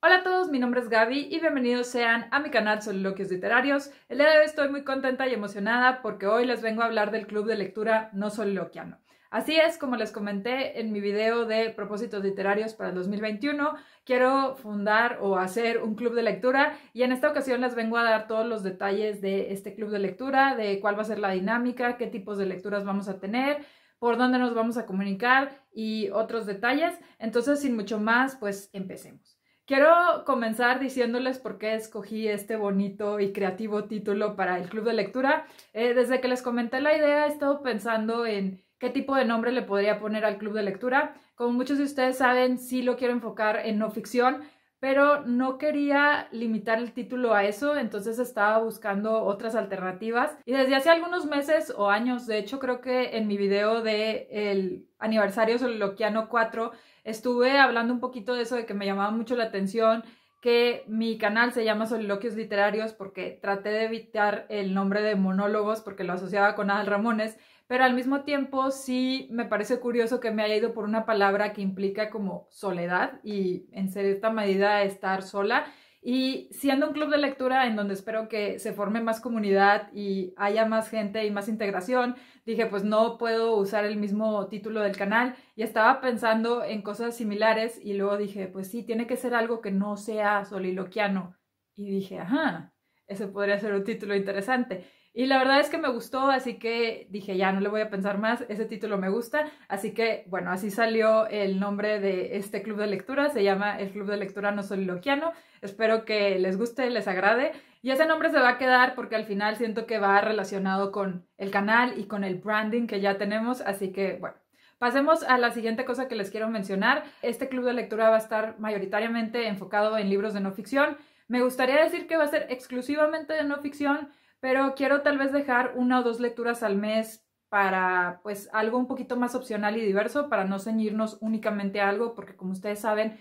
Hola a todos, mi nombre es Gaby y bienvenidos sean a mi canal Soliloquios Literarios. El día de hoy estoy muy contenta y emocionada porque hoy les vengo a hablar del club de lectura no soliloquiano. Así es, como les comenté en mi video de propósitos literarios para el 2021, quiero fundar o hacer un club de lectura y en esta ocasión les vengo a dar todos los detalles de este club de lectura, de cuál va a ser la dinámica, qué tipos de lecturas vamos a tener, por dónde nos vamos a comunicar y otros detalles. Entonces, sin mucho más, pues empecemos. Quiero comenzar diciéndoles por qué escogí este bonito y creativo título para el club de lectura. Eh, desde que les comenté la idea he estado pensando en qué tipo de nombre le podría poner al club de lectura. Como muchos de ustedes saben, sí lo quiero enfocar en no ficción, pero no quería limitar el título a eso, entonces estaba buscando otras alternativas. Y desde hace algunos meses o años, de hecho creo que en mi video del el aniversario soliloquiano 4 estuve hablando un poquito de eso, de que me llamaba mucho la atención, que mi canal se llama Soliloquios Literarios porque traté de evitar el nombre de monólogos porque lo asociaba con Adal Ramones, pero al mismo tiempo sí me parece curioso que me haya ido por una palabra que implica como soledad y en cierta medida estar sola. Y siendo un club de lectura en donde espero que se forme más comunidad y haya más gente y más integración, dije, pues no puedo usar el mismo título del canal y estaba pensando en cosas similares y luego dije, pues sí, tiene que ser algo que no sea soliloquiano. Y dije, ajá, ese podría ser un título interesante. Y la verdad es que me gustó, así que dije, ya no le voy a pensar más, ese título me gusta. Así que, bueno, así salió el nombre de este club de lectura, se llama el Club de Lectura No Soliloquiano. Espero que les guste, les agrade. Y ese nombre se va a quedar porque al final siento que va relacionado con el canal y con el branding que ya tenemos, así que, bueno. Pasemos a la siguiente cosa que les quiero mencionar. Este club de lectura va a estar mayoritariamente enfocado en libros de no ficción. Me gustaría decir que va a ser exclusivamente de no ficción, pero quiero tal vez dejar una o dos lecturas al mes para pues algo un poquito más opcional y diverso, para no ceñirnos únicamente a algo, porque como ustedes saben,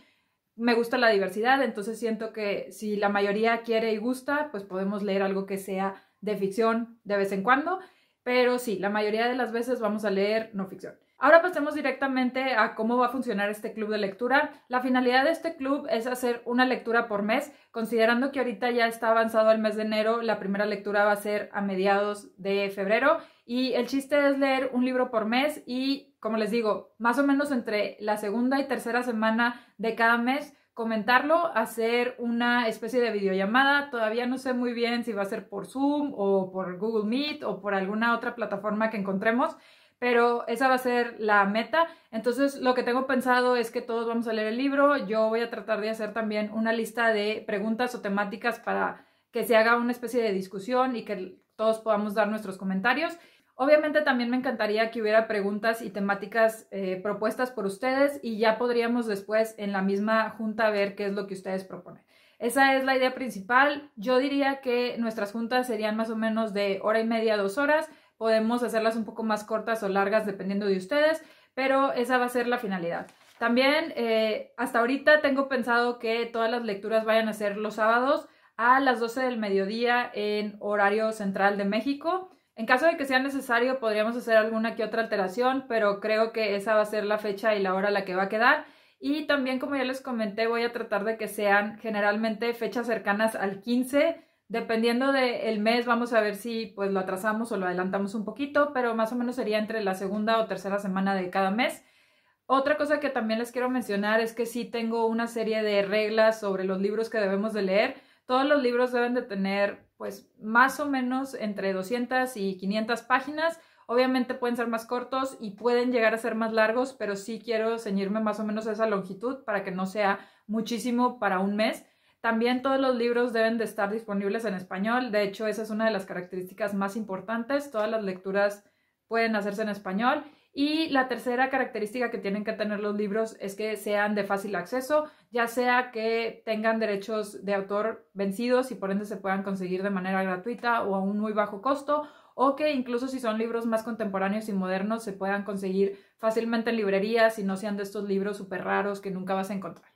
me gusta la diversidad, entonces siento que si la mayoría quiere y gusta, pues podemos leer algo que sea de ficción de vez en cuando, pero sí, la mayoría de las veces vamos a leer no ficción. Ahora pasemos directamente a cómo va a funcionar este club de lectura. La finalidad de este club es hacer una lectura por mes, considerando que ahorita ya está avanzado el mes de enero, la primera lectura va a ser a mediados de febrero y el chiste es leer un libro por mes y, como les digo, más o menos entre la segunda y tercera semana de cada mes comentarlo, hacer una especie de videollamada. Todavía no sé muy bien si va a ser por Zoom o por Google Meet o por alguna otra plataforma que encontremos, pero esa va a ser la meta. Entonces, lo que tengo pensado es que todos vamos a leer el libro. Yo voy a tratar de hacer también una lista de preguntas o temáticas para que se haga una especie de discusión y que todos podamos dar nuestros comentarios. Obviamente también me encantaría que hubiera preguntas y temáticas eh, propuestas por ustedes y ya podríamos después en la misma junta ver qué es lo que ustedes proponen. Esa es la idea principal. Yo diría que nuestras juntas serían más o menos de hora y media, dos horas. Podemos hacerlas un poco más cortas o largas dependiendo de ustedes, pero esa va a ser la finalidad. También eh, hasta ahorita tengo pensado que todas las lecturas vayan a ser los sábados a las 12 del mediodía en horario central de México. En caso de que sea necesario, podríamos hacer alguna que otra alteración, pero creo que esa va a ser la fecha y la hora la que va a quedar. Y también, como ya les comenté, voy a tratar de que sean generalmente fechas cercanas al 15 Dependiendo del mes, vamos a ver si pues lo atrasamos o lo adelantamos un poquito, pero más o menos sería entre la segunda o tercera semana de cada mes. Otra cosa que también les quiero mencionar es que sí tengo una serie de reglas sobre los libros que debemos de leer. Todos los libros deben de tener pues más o menos entre 200 y 500 páginas. Obviamente pueden ser más cortos y pueden llegar a ser más largos, pero sí quiero ceñirme más o menos a esa longitud para que no sea muchísimo para un mes también todos los libros deben de estar disponibles en español. De hecho, esa es una de las características más importantes. Todas las lecturas pueden hacerse en español. Y la tercera característica que tienen que tener los libros es que sean de fácil acceso, ya sea que tengan derechos de autor vencidos y por ende se puedan conseguir de manera gratuita o a un muy bajo costo, o que incluso si son libros más contemporáneos y modernos se puedan conseguir fácilmente en librerías y no sean de estos libros súper raros que nunca vas a encontrar.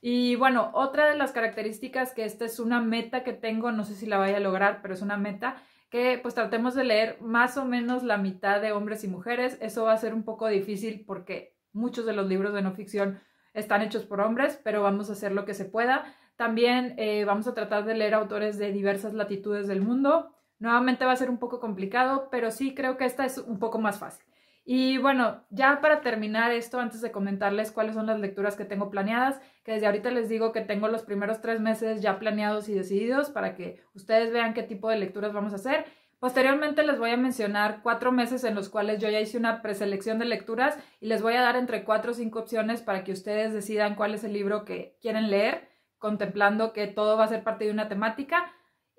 Y bueno, otra de las características que esta es una meta que tengo, no sé si la vaya a lograr, pero es una meta, que pues tratemos de leer más o menos la mitad de hombres y mujeres. Eso va a ser un poco difícil porque muchos de los libros de no ficción están hechos por hombres, pero vamos a hacer lo que se pueda. También eh, vamos a tratar de leer autores de diversas latitudes del mundo. Nuevamente va a ser un poco complicado, pero sí creo que esta es un poco más fácil. Y bueno, ya para terminar esto, antes de comentarles cuáles son las lecturas que tengo planeadas, que desde ahorita les digo que tengo los primeros tres meses ya planeados y decididos para que ustedes vean qué tipo de lecturas vamos a hacer. Posteriormente les voy a mencionar cuatro meses en los cuales yo ya hice una preselección de lecturas y les voy a dar entre cuatro o cinco opciones para que ustedes decidan cuál es el libro que quieren leer, contemplando que todo va a ser parte de una temática.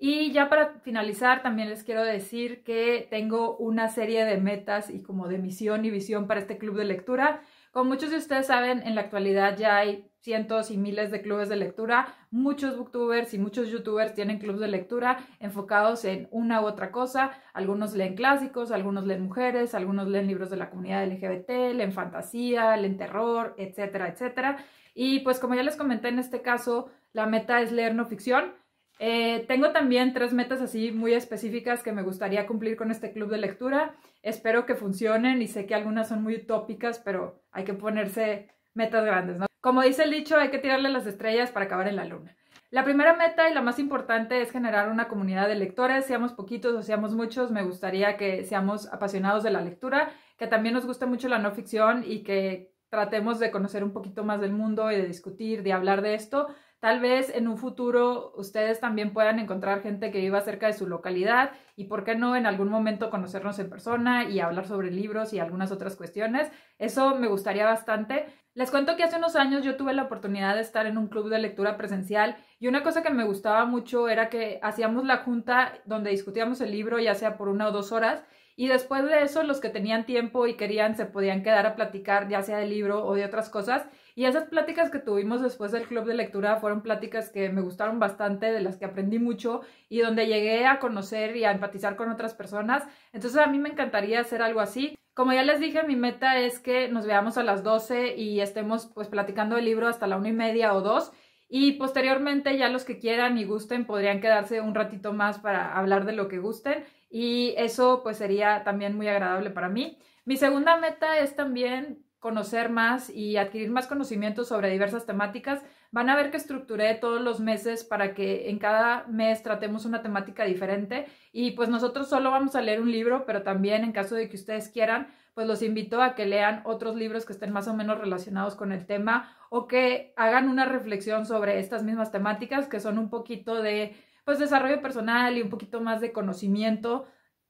Y ya para finalizar, también les quiero decir que tengo una serie de metas y como de misión y visión para este club de lectura. Como muchos de ustedes saben, en la actualidad ya hay cientos y miles de clubes de lectura. Muchos booktubers y muchos youtubers tienen clubes de lectura enfocados en una u otra cosa. Algunos leen clásicos, algunos leen mujeres, algunos leen libros de la comunidad LGBT, leen fantasía, leen terror, etcétera, etcétera. Y pues como ya les comenté en este caso, la meta es leer no ficción eh, tengo también tres metas así muy específicas que me gustaría cumplir con este club de lectura. Espero que funcionen y sé que algunas son muy utópicas, pero hay que ponerse metas grandes, ¿no? Como dice el dicho, hay que tirarle las estrellas para acabar en la luna. La primera meta y la más importante es generar una comunidad de lectores, seamos poquitos o seamos muchos, me gustaría que seamos apasionados de la lectura, que también nos guste mucho la no ficción y que tratemos de conocer un poquito más del mundo y de discutir, de hablar de esto, Tal vez en un futuro ustedes también puedan encontrar gente que viva cerca de su localidad y por qué no en algún momento conocernos en persona y hablar sobre libros y algunas otras cuestiones. Eso me gustaría bastante. Les cuento que hace unos años yo tuve la oportunidad de estar en un club de lectura presencial y una cosa que me gustaba mucho era que hacíamos la junta donde discutíamos el libro ya sea por una o dos horas y después de eso los que tenían tiempo y querían se podían quedar a platicar ya sea del libro o de otras cosas y esas pláticas que tuvimos después del club de lectura fueron pláticas que me gustaron bastante, de las que aprendí mucho y donde llegué a conocer y a empatizar con otras personas. Entonces a mí me encantaría hacer algo así. Como ya les dije, mi meta es que nos veamos a las 12 y estemos pues platicando el libro hasta la una y media o dos. Y posteriormente ya los que quieran y gusten podrían quedarse un ratito más para hablar de lo que gusten y eso pues sería también muy agradable para mí. Mi segunda meta es también conocer más y adquirir más conocimiento sobre diversas temáticas, van a ver que estructuré todos los meses para que en cada mes tratemos una temática diferente y pues nosotros solo vamos a leer un libro, pero también en caso de que ustedes quieran, pues los invito a que lean otros libros que estén más o menos relacionados con el tema o que hagan una reflexión sobre estas mismas temáticas que son un poquito de pues desarrollo personal y un poquito más de conocimiento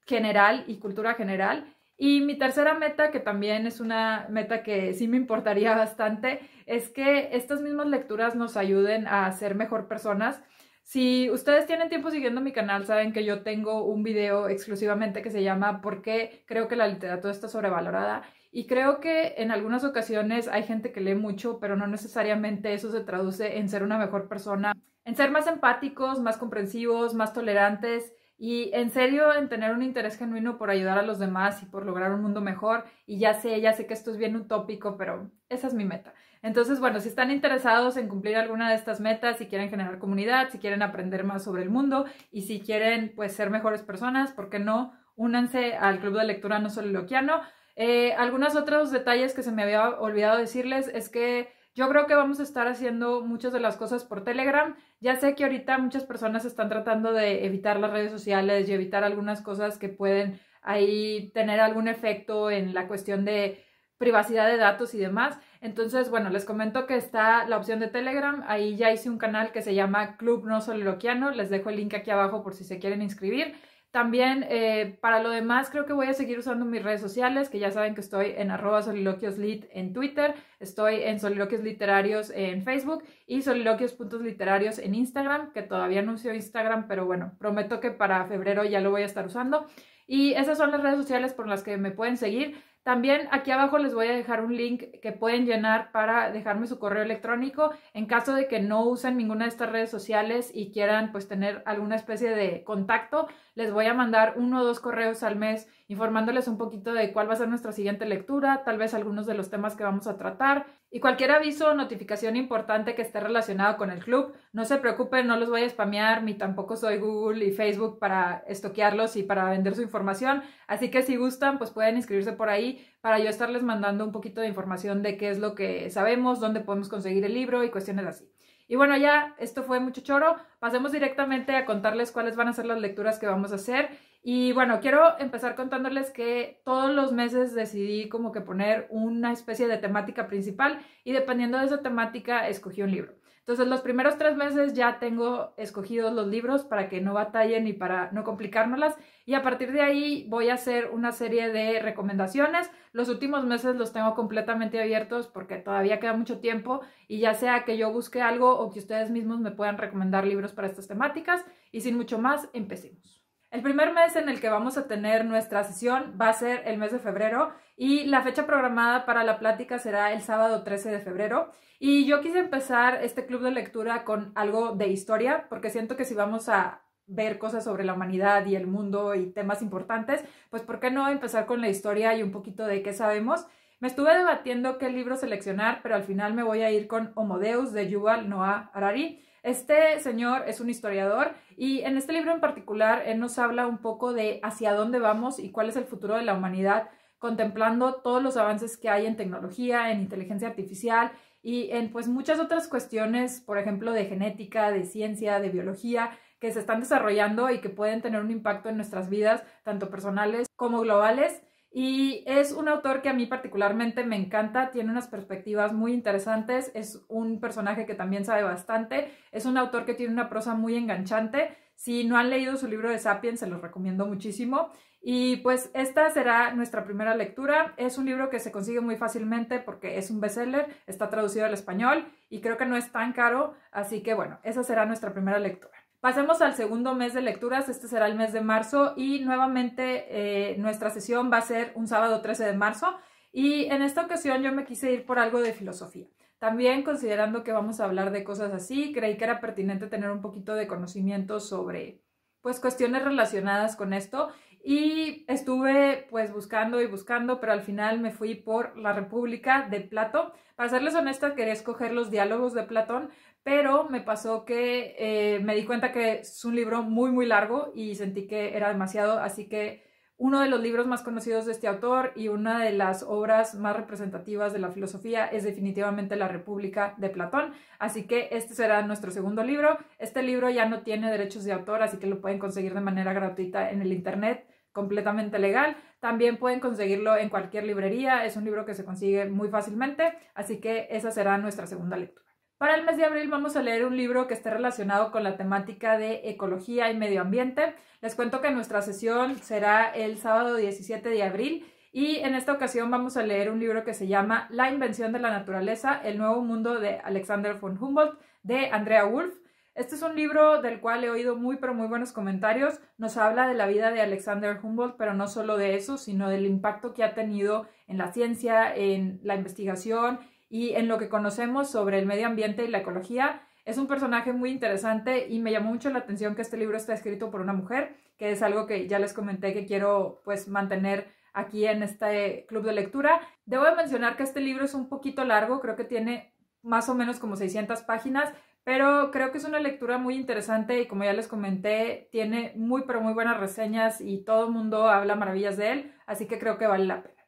general y cultura general y mi tercera meta, que también es una meta que sí me importaría bastante, es que estas mismas lecturas nos ayuden a ser mejor personas. Si ustedes tienen tiempo siguiendo mi canal, saben que yo tengo un video exclusivamente que se llama ¿Por qué creo que la literatura está sobrevalorada? Y creo que en algunas ocasiones hay gente que lee mucho, pero no necesariamente eso se traduce en ser una mejor persona, en ser más empáticos, más comprensivos, más tolerantes y en serio en tener un interés genuino por ayudar a los demás y por lograr un mundo mejor. Y ya sé, ya sé que esto es bien utópico, pero esa es mi meta. Entonces, bueno, si están interesados en cumplir alguna de estas metas, si quieren generar comunidad, si quieren aprender más sobre el mundo y si quieren pues ser mejores personas, ¿por qué no? Únanse al Club de Lectura No Solo Loquiano. Eh, algunos otros detalles que se me había olvidado decirles es que yo creo que vamos a estar haciendo muchas de las cosas por Telegram. Ya sé que ahorita muchas personas están tratando de evitar las redes sociales y evitar algunas cosas que pueden ahí tener algún efecto en la cuestión de privacidad de datos y demás. Entonces, bueno, les comento que está la opción de Telegram. Ahí ya hice un canal que se llama Club No Soliloquiano. Les dejo el link aquí abajo por si se quieren inscribir. También eh, para lo demás creo que voy a seguir usando mis redes sociales, que ya saben que estoy en arroba soliloquioslit en Twitter, estoy en soliloquios literarios en Facebook y soliloquios.literarios en Instagram, que todavía anuncio Instagram, pero bueno, prometo que para febrero ya lo voy a estar usando. Y esas son las redes sociales por las que me pueden seguir. También aquí abajo les voy a dejar un link que pueden llenar para dejarme su correo electrónico en caso de que no usen ninguna de estas redes sociales y quieran pues tener alguna especie de contacto. Les voy a mandar uno o dos correos al mes informándoles un poquito de cuál va a ser nuestra siguiente lectura, tal vez algunos de los temas que vamos a tratar y cualquier aviso o notificación importante que esté relacionado con el club, no se preocupen, no los voy a spamear, ni tampoco soy Google y Facebook para estoquearlos y para vender su información. Así que si gustan, pues pueden inscribirse por ahí para yo estarles mandando un poquito de información de qué es lo que sabemos, dónde podemos conseguir el libro y cuestiones así. Y bueno, ya esto fue mucho choro. Pasemos directamente a contarles cuáles van a ser las lecturas que vamos a hacer. Y bueno, quiero empezar contándoles que todos los meses decidí como que poner una especie de temática principal y dependiendo de esa temática escogí un libro. Entonces los primeros tres meses ya tengo escogidos los libros para que no batallen y para no complicárnoslas y a partir de ahí voy a hacer una serie de recomendaciones. Los últimos meses los tengo completamente abiertos porque todavía queda mucho tiempo y ya sea que yo busque algo o que ustedes mismos me puedan recomendar libros para estas temáticas y sin mucho más, empecemos. El primer mes en el que vamos a tener nuestra sesión va a ser el mes de febrero y la fecha programada para la plática será el sábado 13 de febrero. Y yo quise empezar este club de lectura con algo de historia, porque siento que si vamos a ver cosas sobre la humanidad y el mundo y temas importantes, pues ¿por qué no empezar con la historia y un poquito de qué sabemos? Me estuve debatiendo qué libro seleccionar, pero al final me voy a ir con Homodeus de Yuval Noah Harari. Este señor es un historiador y en este libro en particular él nos habla un poco de hacia dónde vamos y cuál es el futuro de la humanidad, contemplando todos los avances que hay en tecnología, en inteligencia artificial y en pues muchas otras cuestiones, por ejemplo, de genética, de ciencia, de biología, que se están desarrollando y que pueden tener un impacto en nuestras vidas, tanto personales como globales. Y es un autor que a mí particularmente me encanta, tiene unas perspectivas muy interesantes, es un personaje que también sabe bastante, es un autor que tiene una prosa muy enganchante. Si no han leído su libro de Sapiens, se los recomiendo muchísimo. Y pues esta será nuestra primera lectura. Es un libro que se consigue muy fácilmente porque es un bestseller, está traducido al español y creo que no es tan caro, así que bueno, esa será nuestra primera lectura. Pasemos al segundo mes de lecturas, este será el mes de marzo y nuevamente eh, nuestra sesión va a ser un sábado 13 de marzo y en esta ocasión yo me quise ir por algo de filosofía. También considerando que vamos a hablar de cosas así, creí que era pertinente tener un poquito de conocimiento sobre pues cuestiones relacionadas con esto y estuve pues buscando y buscando, pero al final me fui por La República de Plato. Para serles honesta, quería escoger los diálogos de Platón, pero me pasó que eh, me di cuenta que es un libro muy, muy largo y sentí que era demasiado, así que uno de los libros más conocidos de este autor y una de las obras más representativas de la filosofía es definitivamente La República de Platón, así que este será nuestro segundo libro. Este libro ya no tiene derechos de autor, así que lo pueden conseguir de manera gratuita en el Internet completamente legal. También pueden conseguirlo en cualquier librería, es un libro que se consigue muy fácilmente, así que esa será nuestra segunda lectura. Para el mes de abril vamos a leer un libro que esté relacionado con la temática de ecología y medio ambiente. Les cuento que nuestra sesión será el sábado 17 de abril y en esta ocasión vamos a leer un libro que se llama La invención de la naturaleza, el nuevo mundo de Alexander von Humboldt de Andrea Wolf. Este es un libro del cual he oído muy pero muy buenos comentarios. Nos habla de la vida de Alexander Humboldt, pero no solo de eso, sino del impacto que ha tenido en la ciencia, en la investigación y en lo que conocemos sobre el medio ambiente y la ecología. Es un personaje muy interesante y me llamó mucho la atención que este libro está escrito por una mujer, que es algo que ya les comenté que quiero pues mantener aquí en este club de lectura. Debo mencionar que este libro es un poquito largo, creo que tiene más o menos como 600 páginas, pero creo que es una lectura muy interesante y como ya les comenté, tiene muy pero muy buenas reseñas y todo el mundo habla maravillas de él, así que creo que vale la pena.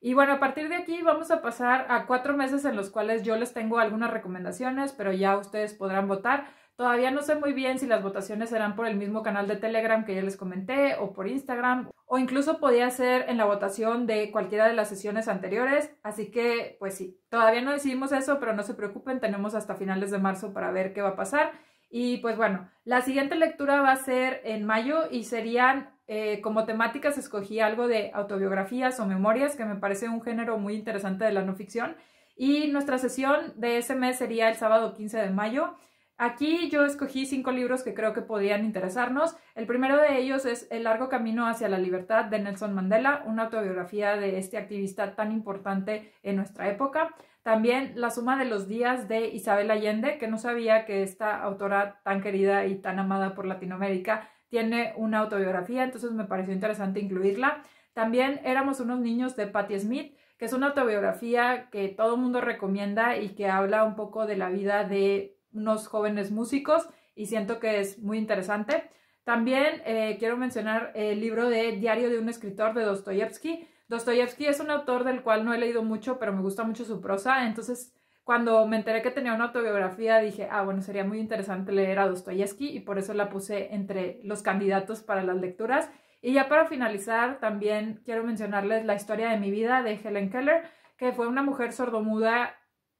Y bueno, a partir de aquí vamos a pasar a cuatro meses en los cuales yo les tengo algunas recomendaciones, pero ya ustedes podrán votar. Todavía no sé muy bien si las votaciones serán por el mismo canal de Telegram que ya les comenté o por Instagram o incluso podría ser en la votación de cualquiera de las sesiones anteriores. Así que, pues sí, todavía no decidimos eso, pero no se preocupen, tenemos hasta finales de marzo para ver qué va a pasar. Y pues bueno, la siguiente lectura va a ser en mayo y serían eh, como temáticas escogí algo de autobiografías o memorias, que me parece un género muy interesante de la no ficción. Y nuestra sesión de ese mes sería el sábado 15 de mayo. Aquí yo escogí cinco libros que creo que podían interesarnos. El primero de ellos es El largo camino hacia la libertad de Nelson Mandela, una autobiografía de este activista tan importante en nuestra época. También La suma de los días de Isabel Allende, que no sabía que esta autora tan querida y tan amada por Latinoamérica tiene una autobiografía, entonces me pareció interesante incluirla. También éramos unos niños de Patti Smith, que es una autobiografía que todo el mundo recomienda y que habla un poco de la vida de unos jóvenes músicos y siento que es muy interesante. También eh, quiero mencionar el libro de Diario de un escritor de Dostoyevsky. Dostoyevsky es un autor del cual no he leído mucho, pero me gusta mucho su prosa, entonces cuando me enteré que tenía una autobiografía, dije, ah, bueno, sería muy interesante leer a Dostoyevsky y por eso la puse entre los candidatos para las lecturas. Y ya para finalizar, también quiero mencionarles la historia de mi vida de Helen Keller, que fue una mujer sordomuda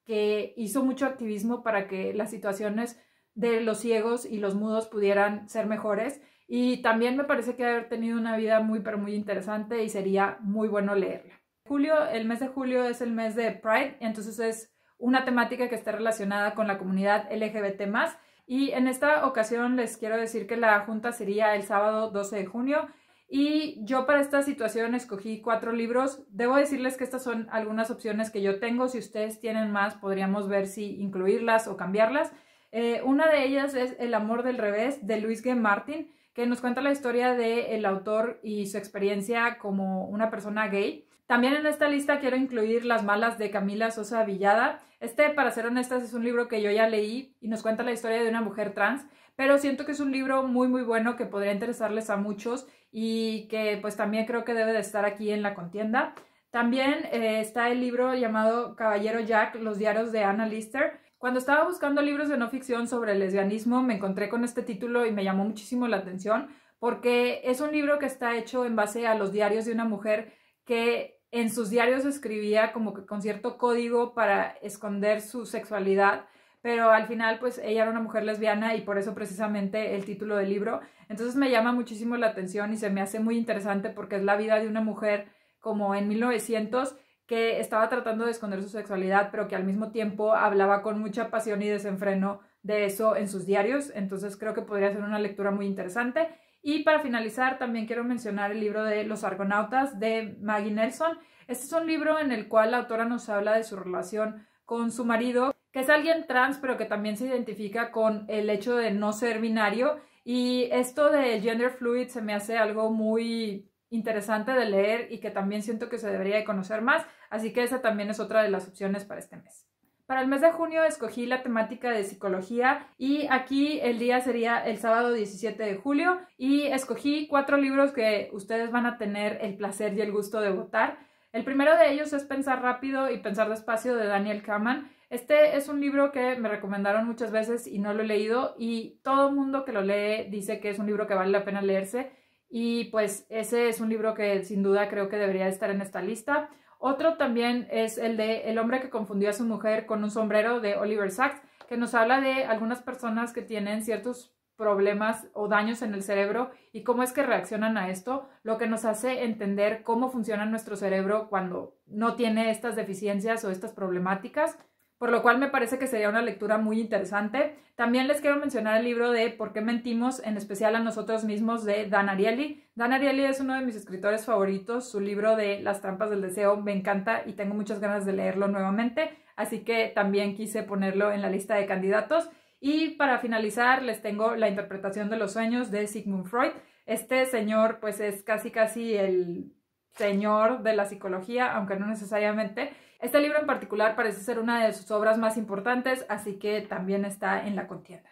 que hizo mucho activismo para que las situaciones de los ciegos y los mudos pudieran ser mejores. Y también me parece que haber tenido una vida muy, pero muy interesante y sería muy bueno leerla. Julio, el mes de julio es el mes de Pride, entonces es una temática que esté relacionada con la comunidad LGBT más. Y en esta ocasión les quiero decir que la junta sería el sábado 12 de junio y yo para esta situación escogí cuatro libros. Debo decirles que estas son algunas opciones que yo tengo. Si ustedes tienen más, podríamos ver si incluirlas o cambiarlas. Eh, una de ellas es El amor del revés de Luis G. Martin, que nos cuenta la historia del autor y su experiencia como una persona gay. También en esta lista quiero incluir Las malas de Camila Sosa Villada. Este, para ser honestas, es un libro que yo ya leí y nos cuenta la historia de una mujer trans, pero siento que es un libro muy muy bueno que podría interesarles a muchos y que pues también creo que debe de estar aquí en la contienda. También eh, está el libro llamado Caballero Jack, los diarios de Anna Lister. Cuando estaba buscando libros de no ficción sobre el lesbianismo, me encontré con este título y me llamó muchísimo la atención porque es un libro que está hecho en base a los diarios de una mujer que en sus diarios escribía como que con cierto código para esconder su sexualidad, pero al final pues ella era una mujer lesbiana y por eso precisamente el título del libro. Entonces me llama muchísimo la atención y se me hace muy interesante porque es la vida de una mujer como en 1900 que estaba tratando de esconder su sexualidad, pero que al mismo tiempo hablaba con mucha pasión y desenfreno de eso en sus diarios. Entonces creo que podría ser una lectura muy interesante. Y para finalizar, también quiero mencionar el libro de Los Argonautas de Maggie Nelson. Este es un libro en el cual la autora nos habla de su relación con su marido, que es alguien trans, pero que también se identifica con el hecho de no ser binario. Y esto de gender fluid se me hace algo muy interesante de leer y que también siento que se debería conocer más. Así que esa también es otra de las opciones para este mes. Para el mes de junio escogí la temática de psicología y aquí el día sería el sábado 17 de julio y escogí cuatro libros que ustedes van a tener el placer y el gusto de votar. El primero de ellos es Pensar rápido y pensar despacio de Daniel Kahneman. Este es un libro que me recomendaron muchas veces y no lo he leído y todo mundo que lo lee dice que es un libro que vale la pena leerse y pues ese es un libro que sin duda creo que debería estar en esta lista. Otro también es el de El hombre que confundió a su mujer con un sombrero de Oliver Sacks, que nos habla de algunas personas que tienen ciertos problemas o daños en el cerebro y cómo es que reaccionan a esto, lo que nos hace entender cómo funciona nuestro cerebro cuando no tiene estas deficiencias o estas problemáticas por lo cual me parece que sería una lectura muy interesante. También les quiero mencionar el libro de Por qué mentimos, en especial a nosotros mismos, de Dan Ariely. Dan Ariely es uno de mis escritores favoritos. Su libro de Las trampas del deseo me encanta y tengo muchas ganas de leerlo nuevamente, así que también quise ponerlo en la lista de candidatos. Y para finalizar, les tengo La interpretación de los sueños de Sigmund Freud. Este señor, pues, es casi, casi el señor de la psicología, aunque no necesariamente. Este libro en particular parece ser una de sus obras más importantes, así que también está en la contienda.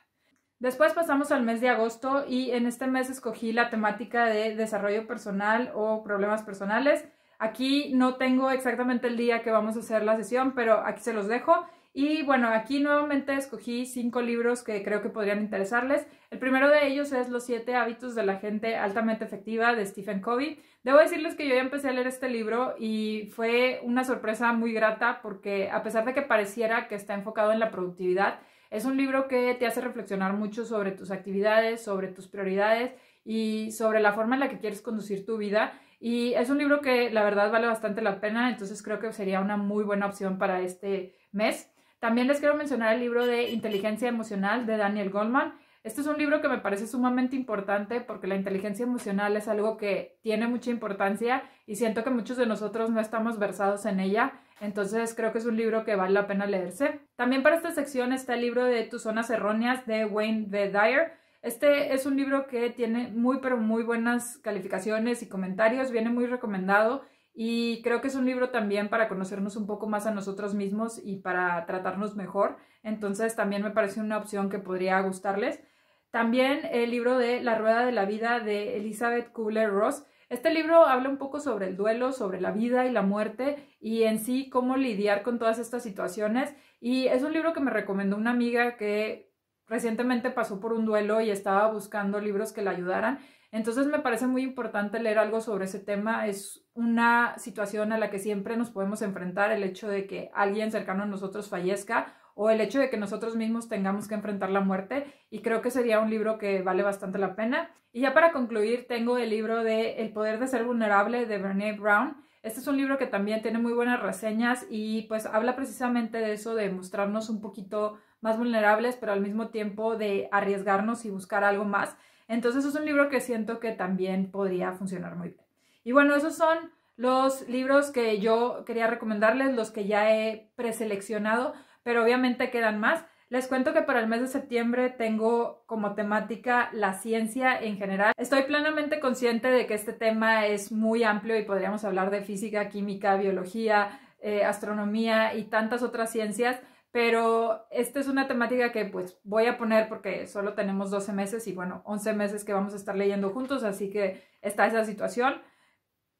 Después pasamos al mes de agosto y en este mes escogí la temática de desarrollo personal o problemas personales. Aquí no tengo exactamente el día que vamos a hacer la sesión, pero aquí se los dejo. Y bueno, aquí nuevamente escogí cinco libros que creo que podrían interesarles. El primero de ellos es Los siete hábitos de la gente altamente efectiva de Stephen Covey. Debo decirles que yo ya empecé a leer este libro y fue una sorpresa muy grata porque a pesar de que pareciera que está enfocado en la productividad, es un libro que te hace reflexionar mucho sobre tus actividades, sobre tus prioridades y sobre la forma en la que quieres conducir tu vida. Y es un libro que la verdad vale bastante la pena, entonces creo que sería una muy buena opción para este mes. También les quiero mencionar el libro de Inteligencia Emocional de Daniel Goldman. Este es un libro que me parece sumamente importante porque la inteligencia emocional es algo que tiene mucha importancia y siento que muchos de nosotros no estamos versados en ella, entonces creo que es un libro que vale la pena leerse. También para esta sección está el libro de Tus Zonas Erróneas de Wayne V. Dyer. Este es un libro que tiene muy pero muy buenas calificaciones y comentarios, viene muy recomendado y creo que es un libro también para conocernos un poco más a nosotros mismos y para tratarnos mejor. Entonces también me parece una opción que podría gustarles. También el libro de La Rueda de la Vida de Elizabeth Kubler-Ross. Este libro habla un poco sobre el duelo, sobre la vida y la muerte y en sí cómo lidiar con todas estas situaciones. Y es un libro que me recomendó una amiga que recientemente pasó por un duelo y estaba buscando libros que la ayudaran entonces me parece muy importante leer algo sobre ese tema. Es una situación a la que siempre nos podemos enfrentar, el hecho de que alguien cercano a nosotros fallezca o el hecho de que nosotros mismos tengamos que enfrentar la muerte y creo que sería un libro que vale bastante la pena. Y ya para concluir tengo el libro de El poder de ser vulnerable de Brené Brown. Este es un libro que también tiene muy buenas reseñas y pues habla precisamente de eso, de mostrarnos un poquito más vulnerables, pero al mismo tiempo de arriesgarnos y buscar algo más. Entonces es un libro que siento que también podría funcionar muy bien. Y bueno, esos son los libros que yo quería recomendarles, los que ya he preseleccionado, pero obviamente quedan más. Les cuento que para el mes de septiembre tengo como temática la ciencia en general. Estoy plenamente consciente de que este tema es muy amplio y podríamos hablar de física, química, biología, eh, astronomía y tantas otras ciencias, pero esta es una temática que pues voy a poner porque solo tenemos 12 meses y bueno, 11 meses que vamos a estar leyendo juntos, así que está esa situación.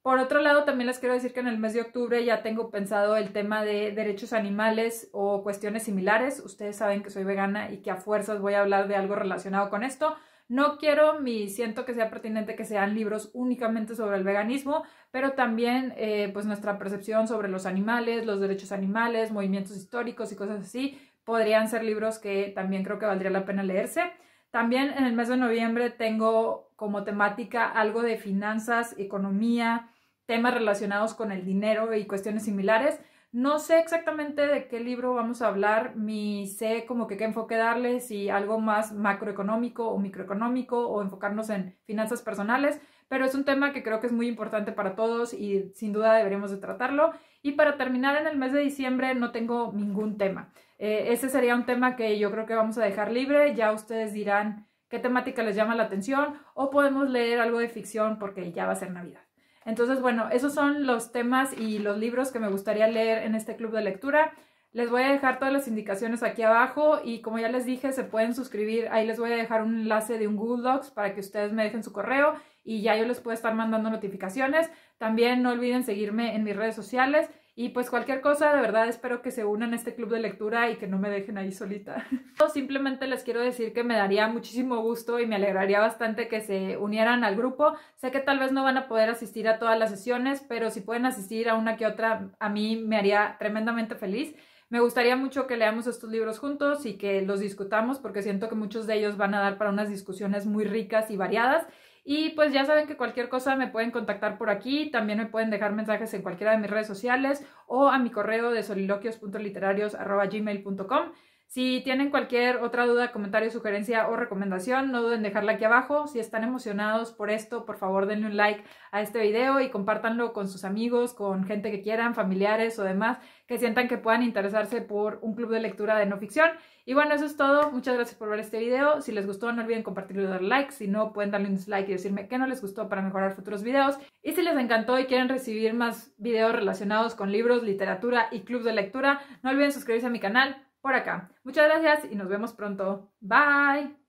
Por otro lado, también les quiero decir que en el mes de octubre ya tengo pensado el tema de derechos animales o cuestiones similares. Ustedes saben que soy vegana y que a fuerzas voy a hablar de algo relacionado con esto. No quiero ni siento que sea pertinente que sean libros únicamente sobre el veganismo, pero también eh, pues nuestra percepción sobre los animales, los derechos animales, movimientos históricos y cosas así, podrían ser libros que también creo que valdría la pena leerse. También en el mes de noviembre tengo como temática algo de finanzas, economía, temas relacionados con el dinero y cuestiones similares. No sé exactamente de qué libro vamos a hablar, ni sé como que qué enfoque darle, si algo más macroeconómico o microeconómico o enfocarnos en finanzas personales, pero es un tema que creo que es muy importante para todos y sin duda deberíamos de tratarlo. Y para terminar en el mes de diciembre no tengo ningún tema. Eh, ese sería un tema que yo creo que vamos a dejar libre, ya ustedes dirán qué temática les llama la atención o podemos leer algo de ficción porque ya va a ser Navidad. Entonces, bueno, esos son los temas y los libros que me gustaría leer en este club de lectura. Les voy a dejar todas las indicaciones aquí abajo y como ya les dije, se pueden suscribir. Ahí les voy a dejar un enlace de un Google Docs para que ustedes me dejen su correo y ya yo les puedo estar mandando notificaciones. También no olviden seguirme en mis redes sociales y pues cualquier cosa, de verdad espero que se unan a este club de lectura y que no me dejen ahí solita. Simplemente les quiero decir que me daría muchísimo gusto y me alegraría bastante que se unieran al grupo. Sé que tal vez no van a poder asistir a todas las sesiones, pero si pueden asistir a una que otra, a mí me haría tremendamente feliz. Me gustaría mucho que leamos estos libros juntos y que los discutamos porque siento que muchos de ellos van a dar para unas discusiones muy ricas y variadas. Y pues ya saben que cualquier cosa me pueden contactar por aquí, también me pueden dejar mensajes en cualquiera de mis redes sociales o a mi correo de soliloquios.literarios.gmail.com. Si tienen cualquier otra duda, comentario, sugerencia o recomendación, no duden en dejarla aquí abajo. Si están emocionados por esto, por favor denle un like a este video y compártanlo con sus amigos, con gente que quieran, familiares o demás que sientan que puedan interesarse por un club de lectura de no ficción. Y bueno, eso es todo. Muchas gracias por ver este video. Si les gustó, no olviden compartirlo y dar like. Si no, pueden darle un dislike y decirme que no les gustó para mejorar futuros videos. Y si les encantó y quieren recibir más videos relacionados con libros, literatura y clubs de lectura, no olviden suscribirse a mi canal por acá. Muchas gracias y nos vemos pronto. Bye.